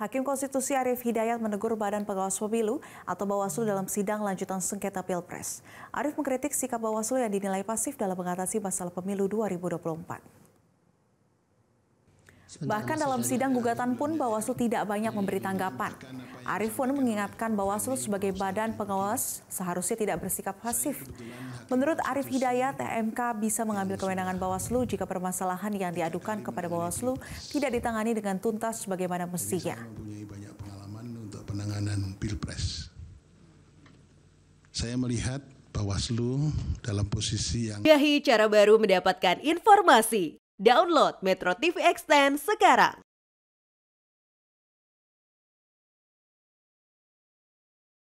Hakim Konstitusi Arief Hidayat menegur Badan Pengawas Pemilu atau Bawaslu dalam sidang lanjutan sengketa Pilpres. Arief mengkritik sikap Bawaslu yang dinilai pasif dalam mengatasi masalah pemilu 2024. Bahkan dalam sidang gugatan pun Bawaslu tidak banyak memberi tanggapan. Arif pun mengingatkan Bawaslu sebagai badan pengawas seharusnya tidak bersikap pasif. Menurut Arif Hidayat, MK bisa mengambil kewenangan Bawaslu jika permasalahan yang diadukan kepada Bawaslu tidak ditangani dengan tuntas sebagaimana mestinya. Mempunyai banyak pengalaman untuk penanganan pilpres. Saya melihat Bawaslu dalam posisi yang... Gahi cara baru mendapatkan informasi. Download Metro TV Extend sekarang.